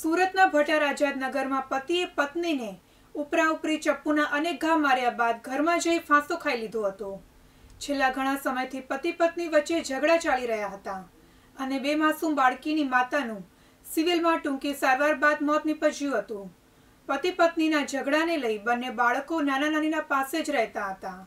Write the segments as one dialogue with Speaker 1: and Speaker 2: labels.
Speaker 1: સુરતના ભટર આઝાદ નગરમાં પતિએ પત્નીને ઉપરા ઉપરી ચપ્પુના અનેક ઘા માર્યા બાદ ઘરમાં જઈ ફાંસો ખાઈ લીધો હતો છેલ્લા ઘણા સમયથી પતિ પત્ની વચ્ચે ઝઘડા ચાલી રહ્યા હતા અને બે માસૂમ બાળકીની માતાનું સિવિલમાં ટૂંકી સારવાર બાદ મોત નીપજ્યું હતું પતિ પત્નીના ઝઘડાને લઈ બંને બાળકો નાના નાનીના પાસે જ રહેતા હતા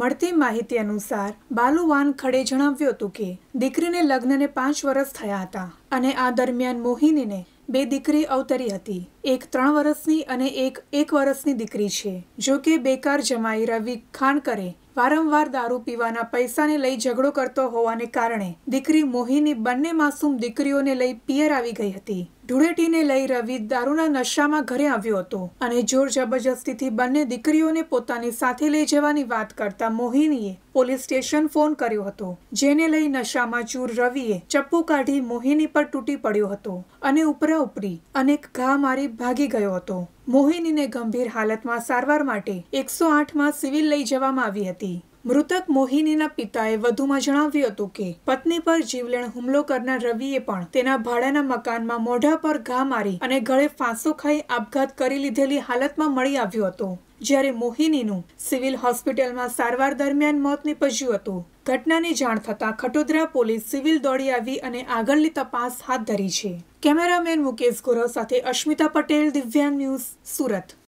Speaker 1: મળતી માહિતી અનુસાર બાલુવાન ખડે જણાવ્યું હતું કે દીકરીને લગ્નને પાંચ વર્ષ થયા હતા અને આ દરમિયાન મોહિનીને બે દીકરી અવતરી હતી એક ત્રણ વર્ષની અને એક એક વર્ષની દીકરી છે જો કે બેકાર જમાઈ રવિ ખાનકરે વારંવાર દારૂ પીવાના પૈસાને લઈ ઝઘડો કરતો હોવાને કારણે દીકરી મોહિની બંને માસૂમ દીકરીઓને લઈ પિયર આવી ગઈ હતી ધૂળેટીને લઈ રવિ દારૂના નશામાં ઘરે આવ્યો હતો અને જોર જબરજસ્તીથી બંને દીકરીઓને પોતાની સાથે લઈ જવાની વાત કરતા મોહિનીએ પોલીસ સ્ટેશન ફોન કર્યો હતો જેને લઈ નશામાં ચૂર રવિએ ચપ્પુ કાઢી મોહિની પર તૂટી પડ્યો હતો અને ઉપરા ઉપરી અનેક ઘા મારી ભાગી ગયો હતો મોહિનીને ગંભીર હાલતમાં સારવાર માટે એકસો આઠમાં સિવિલ લઈ જવામાં આવી હતી મૃતક મોહિનીના પિતાએ વધુમાં જણાવ્યું હતું કે પત્ની પર જીવલેણ હુમલો કરનાર રવિએ પણ તેના ભાડાના મકાનમાં મોઢા પર ઘા મારી અને ગળે ફાંસો ખાઈ આપઘાત કરી લીધેલી હાલતમાં મળી આવ્યો હતો જ્યારે મોહિનીનું સિવિલ હોસ્પિટલમાં સારવાર દરમિયાન મોત નિપજ્યું હતું ઘટનાની જાણ થતાં ખટોદરા પોલીસ સિવિલ દોડી આવી અને આગળની તપાસ હાથ ધરી છે કેમેરામેન મુકેશ ગોરવ સાથે અશ્મિતા પટેલ દિવ્યાંગ ન્યૂઝ સુરત